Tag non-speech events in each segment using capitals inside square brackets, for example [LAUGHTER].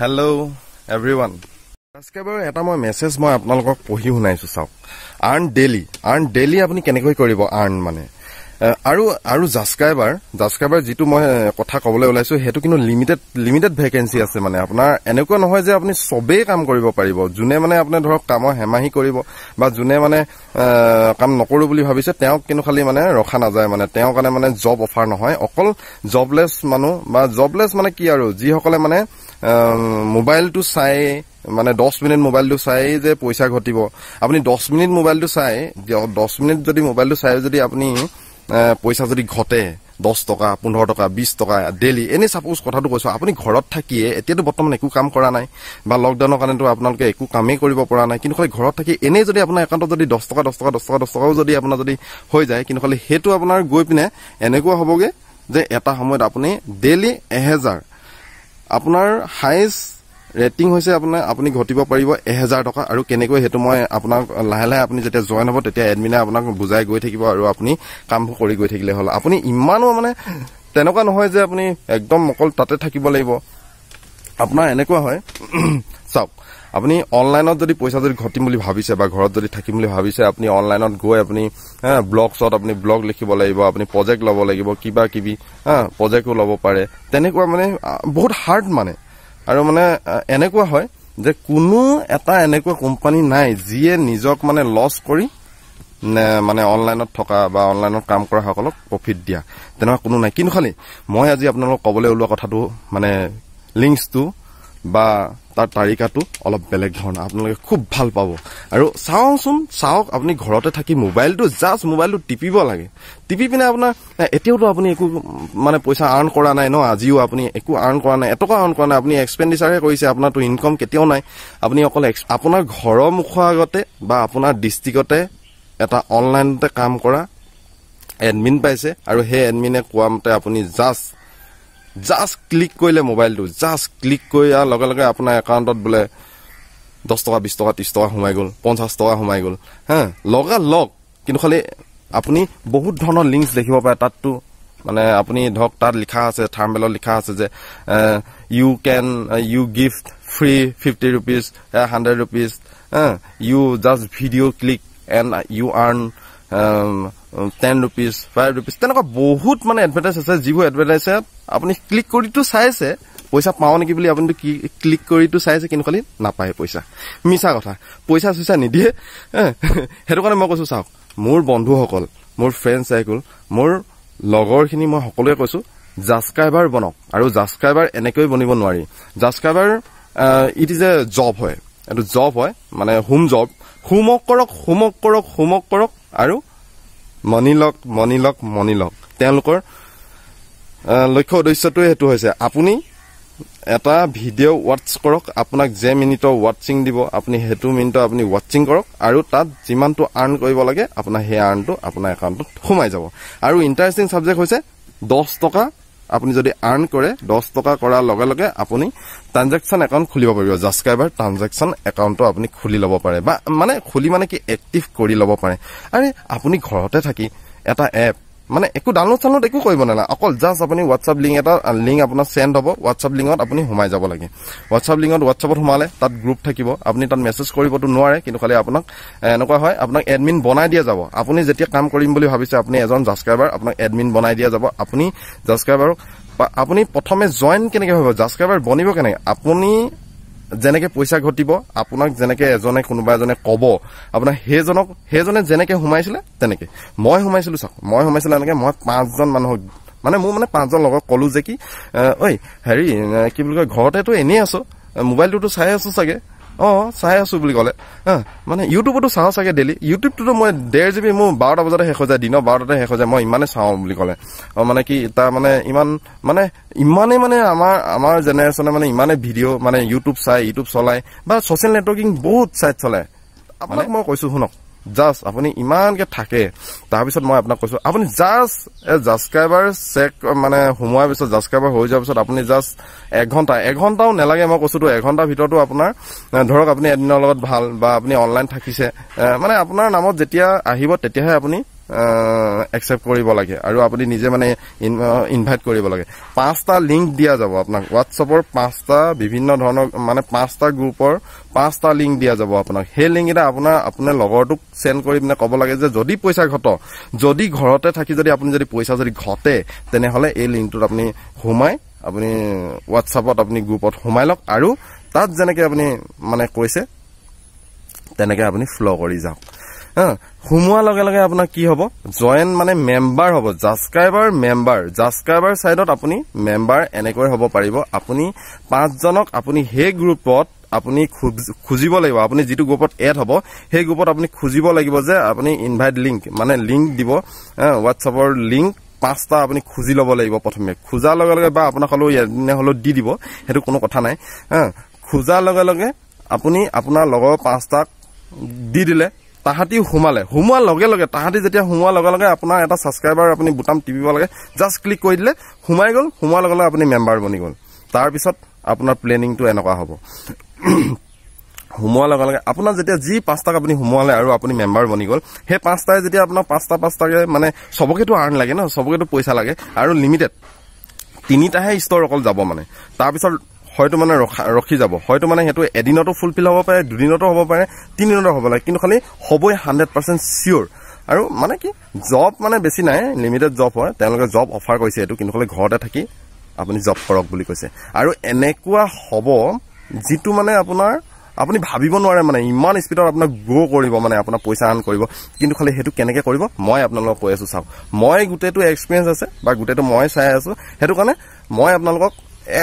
hello' everyone one আজকে বাৰু এটা মই মেছেজ মই আপোনালোকক পঢ়ি শুনাইছো চাওক আৰ্ণ ডেইলি আৰ্ণ ডেইলি আপুনি কেনেকৈ কৰিব আৰ্ণ মানে আৰু আৰু জাছক্ৰাইবাৰ জাছক্ৰাইবাৰ যিটো মই কথা কবলৈ ওলাইছো সেইটো কিন্তু লিমিটেড লিমিটেড ভেকেঞ্চি আছে মানে আপোনাৰ এনেকুৱা নহয় যে আপুনি চবেই কাম কৰিব পাৰিব যোনে মানে আপুনি ধৰক কামৰ হেমাহি কৰিব বা যোনে মানে কাম নকৰো বুলি ভাবিছে তেওঁক কিন্তু খালি মানে ৰখা নাযায় মানে তেওঁৰ কাৰণে মানে জব অফাৰ নহয় অকল জবলেছ মানুহ বা জবলেছ মানে কি আৰু যিসকলে মানে মোবাইলটো চাই মানে দহ মিনিট মোবাইলটো চাই যে পইচা ঘটিব আপুনি দহ মিনিট মোবাইলটো চাই দহ মিনিট যদি মোবাইলটো চাই যদি আপুনি পইচা যদি ঘটে দহ টকা পোন্ধৰ টকা বিছ টকা ডেইলি এনেই চাপ'জ কথাটো কৈছো আপুনি ঘৰত থাকিয়ে এতিয়াতো বৰ্তমান একো কাম কৰা নাই বা লকডাউনৰ কাৰণেতো আপোনালোকে একো কামেই কৰিব পৰা নাই কিন্তু খালি ঘৰত থাকি এনেই যদি আপোনাৰ একাউণ্টত যদি দহ টকা দহ টকা দহ টকা দহ টকাও যদি আপোনাৰ যদি হৈ যায় কিন্তু খালি সেইটো আপোনাৰ গৈ পিনে এনেকুৱা হ'বগৈ যে এটা সময়ত আপুনি ডেইলি এহেজাৰ আপোনাৰ হাইষ্ট ৰেটিং হৈছে আপোনাৰ আপুনি ঘটিব পাৰিব এহেজাৰ টকা আৰু কেনেকৈ সেইটো মই আপোনাক লাহে লাহে আপুনি যেতিয়া জইন হ'ব তেতিয়া এডমিনে আপোনাক বুজাই গৈ থাকিব আৰু আপুনি কামবোৰ কৰি গৈ থাকিলে হ'ল আপুনি ইমানো মানে তেনেকুৱা নহয় যে আপুনি একদম অকল তাতে থাকিব লাগিব আপোনাৰ এনেকুৱা হয় চাওক আপুনি অনলাইনত যদি পইচা যদি ঘটিম বুলি ভাবিছে বা ঘৰত যদি থাকিম বুলি ভাবিছে আপুনি অনলাইনত গৈ আপুনি ব্লগছত আপুনি ব্লগ লিখিব লাগিব আপুনি প্ৰজেক্ট ল'ব লাগিব কিবা কিবি হা প্ৰজেক্টো ল'ব পাৰে তেনেকুৱা মানে বহুত হাৰ্ড মানে আৰু মানে এনেকুৱা হয় যে কোনো এটা এনেকুৱা কোম্পানী নাই যিয়ে নিজক মানে লছ কৰি মানে অনলাইনত থকা বা অনলাইনত কাম কৰাসকলক প্ৰফিট দিয়া তেনেকুৱা কোনো নাই কিন্তু খালি মই আজি আপোনালোকক কবলৈ ওলোৱা কথাটো মানে লিংকছটো বা তাৰ তাৰিকাটো অলপ বেলেগ ধৰণৰ আপোনালোকে খুব ভাল পাব আৰু চাওঁচোন চাওক আপুনি ঘৰতে থাকি মোবাইলটো জাষ্ট মোবাইলটো টিপিব লাগে টিপি পিনে আপোনাৰ এতিয়াওতো আপুনি একো মানে পইচা আৰ্ণ কৰা নাই ন আজিও আপুনি একো আৰ্ণ কৰা নাই এটকা আৰ্ণ কৰা নাই আপুনি এক্সপেণ্ডিচাৰহে কৰিছে আপোনাৰতো ইনকম কেতিয়াও নাই আপুনি অকল আপোনাৰ ঘৰৰ মুখৰ আগতে বা আপোনাৰ ডিষ্ট্ৰিকতে এটা অনলাইনতে কাম কৰা এডমিন পাইছে আৰু সেই এডমিনে কোৱা মতে আপুনি জাষ্ট জাষ্ট ক্লিক কৰিলে মোবাইলটো জাষ্ট ক্লিক কৰি আৰু লগে লগে আপোনাৰ একাউণ্টত বোলে দহ টকা বিছ টকা ত্ৰিছ টকা সোমাই গ'ল পঞ্চাছ টকা সোমাই গ'ল হা লগা লগ কিন্তু খালি আপুনি বহুত ধৰণৰ লিংকছ দেখিব পাৰে তাততো মানে আপুনি ধৰক তাত লিখা আছে থাৰ্মেলত লিখা আছে যে you can you gift free fifty rupees hundred rupees হা you just video' click and you earn ten rupees five rupees তেনেকুৱা বহুত মানে এডভাৰটাইজ আছে যিবোৰ এডভাৰটাইজত আপুনি ক্লিক কৰিতো চাই আছে পইচা পাওঁ নেকি বুলি আপুনিতো কি ক্লিক কৰিতো চাই আছে কিন্তু খালি নাপায় পইচা মিছা কথা পইচা চইচা নিদিয়ে সেইটো কাৰণে মই কৈছোঁ চাওক মোৰ বন্ধুসকল মোৰ ফ্ৰেণ্ড চাইকুল মোৰ লগৰখিনি মই সকলোৱে কৈছোঁ জাছক্ৰাইবাৰ বনাওক আৰু জাছক্ৰাইবাৰ এনেকৈ বনিব নোৱাৰি subscriber it is a job হয় এইটো জব হয় মানে হোম জব হোমক কৰক হোমক কৰক হোমক কৰক আৰু মণিলক মণিলক মণিলক তেওঁলোকৰ লক্ষ্য উদ্দেশ্যটোৱে সেইটো হৈছে আপুনি এটা ভিডিঅ' ৱাটচ কৰক আপোনাক যে মিনিটৰ ৱাটচিং দিব আপুনি সেইটো মিনিটৰ আপুনি ৱাটচিং কৰক আৰু তাত যিমানটো আৰ্ণ কৰিব লাগে আপোনাৰ সেই আৰ্ণটো আপোনাৰ একাউণ্টত সোমাই যাব আৰু ইণ্টাৰেষ্টিং ছাবজেক্ট হৈছে দহ টকা আপুনি যদি আৰ্ণ কৰে দহ টকা কৰাৰ লগে লগে আপুনি ট্ৰানজেকশ্যন একাউণ্ট খুলিব পাৰিব জাবস্ক্ৰাইবাৰ ট্ৰানজেকশ্যন একাউণ্টটো আপুনি খুলি ল'ব পাৰে বা মানে খুলি মানে কি এক্টিভ কৰি ল'ব পাৰে আৰে আপুনি ঘৰতে থাকি এটা এপ মানে একো ডাউনলোড চাউনলোড একো কৰিব নালাগে অকল জাষ্ট আপুনি হোৱাটছআপ লিংক এটা লিংক আপোনাৰ চেণ্ড হ'ব হোৱাটছআপ লিংকত আপুনি সোমাই যাব লাগে হোৱাটছআপ লিংকত হোৱাটছআপত সোমালে তাত গ্ৰুপ থাকিব আপুনি তাত মেছেজ কৰিবতো নোৱাৰে কিন্তু খালি আপোনাক এনেকুৱা হয় আপোনাক এডমিন বনাই দিয়া যাব আপুনি যেতিয়া কাম কৰিম বুলি ভাবিছে আপুনি এজন জাছক্ৰাইবাৰ আপোনাক এডমিন বনাই দিয়া যাব আপুনি জাছক্ৰাইবাৰক আপুনি প্ৰথমে জইন কেনেকৈ হ'ব জাছক্ৰাইবাৰ বনিব কেনেকৈ আপুনি যেনেকে পইচা ঘটিব আপোনাক যেনেকে এজনে কোনোবা এজনে কব আপোনাক সেইজনক সেইজনে যেনেকে সোমাইছিলে তেনেকে মই সোমাইছিলো চাওক মই সোমাইছিলো এনেকে মই পাঁচজন মানুহক মানে মোৰ মানে পাঁচজন লগত কলো যে কি ঐ হেৰি কি বুলি কয় ঘৰতেতো এনেই আছো মোবাইলটোতো চাই আছো চাগে অঁ চাই আছোঁ বুলি ক'লে মানে ইউটিউবতো চাওঁ চাগে ডেইলি ইউটিউবটোতো মই ডেৰ জি বি মোৰ বাৰটা বজাতে শেষ হৈ যায় দিনৰ বাৰটাতে শেষ হৈ যায় মই ইমানেই চাওঁ বুলি ক'লে অঁ মানে কি তাৰ মানে ইমান মানে ইমানেই মানে আমাৰ আমাৰ জেনেৰেশ্যনে মানে ইমানেই ভিডিঅ' মানে ইউটিউব চাই ইউটিউব চলাই বা ছ'চিয়েল নেটৱৰ্কিং বহুত চাইট চলাই আপোনাক মই কৈছোঁ শুনক জাষ্ট আপুনি ইমানকৈ থাকে তাৰপিছত মই আপোনাক কৈছোঁ আপুনি জাষ্ট এ জাছক্ৰাইবাৰ চেক মানে সোমোৱাৰ পিছত জাছক্ৰাইবাৰ হৈ যোৱাৰ পিছত আপুনি জাষ্ট এঘণ্টা এঘণ্টাও নালাগে মই কৈছোঁতো এঘণ্টাৰ ভিতৰতো আপোনাৰ ধৰক আপুনি এদিনৰ লগত ভাল বা আপুনি অনলাইন থাকিছে মানে আপোনাৰ নামত যেতিয়া আহিব তেতিয়াহে আপুনি একচেপ্ট কৰিব লাগে আৰু আপুনি নিজে মানে ইনভাইট কৰিব লাগে পাঁচটা লিংক দিয়া যাব আপোনাক হোৱাটছএপৰ পাঁচটা বিভিন্ন ধৰণৰ মানে পাঁচটা গ্ৰুপৰ পাঁচটা লিংক দিয়া যাব আপোনাক সেই লিংককেইটা আপোনাৰ আপুনি লগৰটোক চেণ্ড কৰি পিনে ক'ব লাগে যে যদি পইচা ঘট যদি ঘৰতে থাকি যদি আপুনি যদি পইচা যদি ঘটে তেনেহ'লে এই লিংকটোত আপুনি সোমাই আপুনি হোৱাটছএপত আপুনি গ্ৰুপত সোমাই লওক আৰু তাত যেনেকৈ আপুনি মানে কৈছে তেনেকৈ আপুনি ফ্ল' কৰি যাওক সোমোৱাৰ লগে লগে আপোনাৰ কি হ'ব জইন মানে মেম্বাৰ হ'ব জাছক্ৰাইবাৰ মেম্বাৰ জাছক্ৰাইবাৰ ছাইডত আপুনি মেম্বাৰ এনেকৈ হ'ব পাৰিব আপুনি পাঁচজনক আপুনি সেই গ্ৰুপত আপুনি খুজিব লাগিব আপুনি যিটো গ্ৰুপত এড হ'ব সেই গ্ৰুপত আপুনি খুজিব লাগিব যে আপুনি ইনভাইট লিংক মানে লিংক দিব হোৱাটছএপৰ লিংক পাঁচটা আপুনি খুজি ল'ব লাগিব প্ৰথমে খোজাৰ লগে লগে বা আপোনাক হ'লেও এদিনে হ'লেও দি দিব সেইটো কোনো কথা নাই খোজাৰ লগে লগে আপুনি আপোনাৰ লগৰ পাঁচটাক দি দিলে তাহাঁতিও সোমালে সোমোৱাৰ লগে লগে তাহাঁতি যেতিয়া সোমোৱাৰ লগে লগে আপোনাৰ এটা ছাবস্ক্ৰাইবাৰ আপুনি বুটাম টিপিব লাগে জাষ্ট ক্লিক কৰি দিলে সোমাই গ'ল সোমোৱাৰ লগে লগে আপুনি মেম্বাৰ বনি গ'ল তাৰপিছত আপোনাৰ প্লেনিংটো এনেকুৱা হ'ব [CLEARS THROAT] সোমোৱাৰ লগে লগে আপোনাৰ যেতিয়া যি পাঁচটাক আপুনি সোমোৱালে আৰু আপুনি মেম্বাৰ বনি গ'ল সেই পাঁচটাই যেতিয়া আপোনাৰ পাঁচটা পাঁচটাকৈ মানে চবকেতো আৰ্ণ লাগে ন চবকেতো পইচা লাগে আৰু লিমিটেড তিনিটাহে ষ্ট'ৰ অকল যাব মানে তাৰপিছত হয়তো মানে ৰখা ৰখি যাব হয়তো মানে সেইটো এদিনতো ফুলফিল হ'ব পাৰে দুদিনতো হ'ব পাৰে তিনিদিনতো হ'ব লাগে কিন্তু খালি হ'বই হাণ্ড্ৰেড পাৰ্চেণ্ট চিয়'ৰ আৰু মানে কি জব মানে বেছি নাই লিমিটেড জব হয় তেওঁলোকে জব অফাৰ কৰিছে এইটো কিন্তু খালি ঘৰতে থাকি আপুনি জব কৰক বুলি কৈছে আৰু এনেকুৱা হ'ব যিটো মানে আপোনাৰ আপুনি ভাবিব নোৱাৰে মানে ইমান স্পীডত আপোনাক গ্ৰ' কৰিব মানে আপোনাৰ পইচা আৰ্ণ কৰিব কিন্তু খালি সেইটো কেনেকৈ কৰিব মই আপোনালোকক কৈ আছোঁ চাওক মই গোটেইটো এক্সপিৰিয়েঞ্চ আছে বা গোটেইটো মই চাই আছোঁ সেইটো কাৰণে মই আপোনালোকক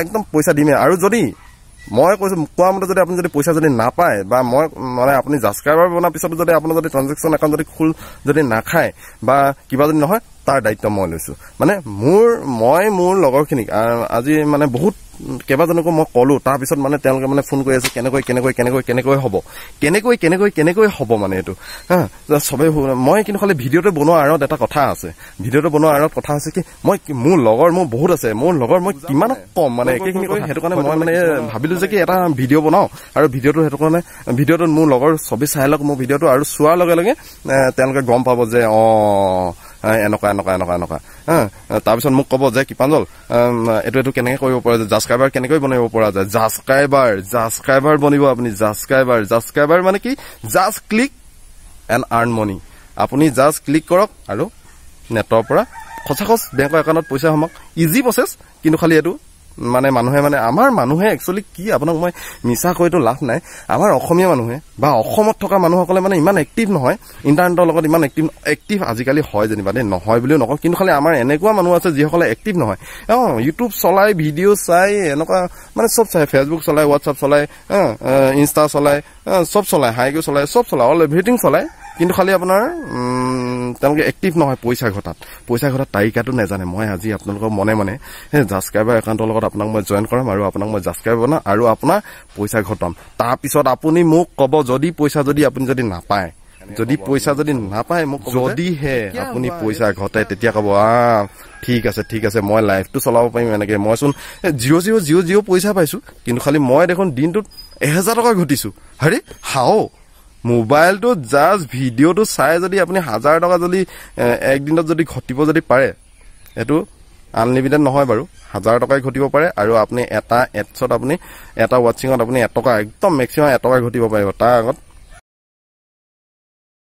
একদম পইচা দিমে আৰু যদি মই কৈছো মতে যদি আপুনি যদি পইচা যদি নাপায় বা মই মানে আপুনি জাছক্ৰাইবাৰ বনোৱাৰ পিছতো যদি আপোনাৰ যদি ট্ৰানজেকশ্যন একাউণ্ট যদি খোল যদি নাখায় বা কিবা যদি নহয় তাৰ দায়িত্ব মই লৈছো মানে মোৰ মই মোৰ লগৰখিনিক আজি মানে বহুত কেইবাজনকো মই কলো তাৰপিছত মানে তেওঁলোকে মানে ফোন কৰি আছে কেনেকৈ কেনেকৈ কেনেকৈ কেনেকৈ হব কেনেকৈ কেনেকৈ কেনেকৈ হব মানে এইটো হা চবেই মই কিন্তু খালি ভিডিঅ'টো বনোৱাৰ আঁৰত এটা কথা আছে ভিডিঅ'টো বনোৱাৰ আঁৰত কথা আছে কি মই মোৰ লগৰ মোৰ বহুত আছে মোৰ লগৰ মই কিমান কম মানে একেখিনি কৰিম সেইটো কাৰণে মই মানে ভাবিলো যে কি এটা ভিডিঅ' বনাওঁ আৰু ভিডিঅ'টো সেইটো কাৰণে ভিডিঅ'টোত মোৰ লগৰ ছবি চাই লওক মোৰ ভিডিঅ'টো আৰু চোৱাৰ লগে লগে তেওঁলোকে গম পাব যে অ' এনেকুৱা এনেকুৱা এনেকুৱা এনেকুৱা হা তাৰপিছত মোক কব যে কৃপাঞ্জল এইটো এইটো কেনেকৈ কৰিব পৰা যায় জাছক্ৰাইবাৰ কেনেকৈ বনাব পৰা যায় জাছক্ৰাইবাৰ জাছক্ৰাইবাৰ বনিব আপুনি জাছক্ৰাইবাৰ জাছক্ৰাইবাৰ মানে কি just click and earn money আপুনি জাষ্ট ক্লিক কৰক আৰু নেটৰ পৰা সঁচাখচ বেংকৰ একাউণ্টত পইচা সোমাওক ইজি প্ৰচেছ কিন্তু খালী এইটো মানে মানুহে মানে আমাৰ মানুহে একচুৱেলি কি আপোনাক মই মিছা কৈতো লাভ নাই আমাৰ অসমীয়া মানুহে বা অসমত থকা মানুহসকলে মানে ইমান এক্টিভ নহয় ইণ্টাৰনেটৰ লগত ইমান এক্টিভ এক্টিভ আজিকালি হয় যেনিবা দেই নহয় বুলিও নকওঁ কিন্তু খালি আমাৰ এনেকুৱা মানুহ আছে যিসকলে এক্টিভ নহয় অঁ ইউটিউব চলাই ভিডিঅ' চাই এনেকুৱা মানে চব চাই ফেচবুক চলায় হোৱাটছআপ চলায় ইনষ্টা চলায় চব চলায় হাইকিউ চলায় চব চলায় অল এভ্ৰিথিং চলায় কিন্তু খালি আপোনাৰ তেওঁলোকে এক্টিভ নহয় পইচা ঘটাত পইচা ঘটাত তালিকাটো নাজানে মই আজি আপোনালোকৰ মনে মনে সেই জাছক্ৰাইবাৰ একাউণ্টৰ লগত আপোনাক মই জইন কৰাম আৰু আপোনাক মই জাছক্ৰাইব বনাম আৰু আপোনাৰ পইচা ঘটাম তাৰপিছত আপুনি মোক কব যদি পইচা যদি আপুনি যদি নাপায় যদি পইচা যদি নাপায় মোক যদিহে আপুনি পইচা ঘটে তেতিয়া কব আ ঠিক আছে ঠিক আছে মই লাইফটো চলাব পাৰিম এনেকে মইচোন জিঅ' জিঅ' জিঅ' জিঅ' পইচা পাইছোঁ কিন্তু খালি মই দেখোন দিনটোত এহেজাৰ টকা ঘটিছোঁ হেৰি হাও মোবাইলটো জাষ্ট ভিডিঅ'টো চাই যদি আপুনি হাজাৰ টকা যদি এক দিনত যদি ঘটিব যদি পাৰে এইটো আনলিমিটেড নহয় বাৰু হাজাৰ টকাই ঘটিব পাৰে আৰু আপুনি এটা এডছত আপুনি এটা ৱাটছিঙত আপুনি এটকা একদম মেক্সিমাম এটকাই ঘটিব পাৰিব তাৰ আগত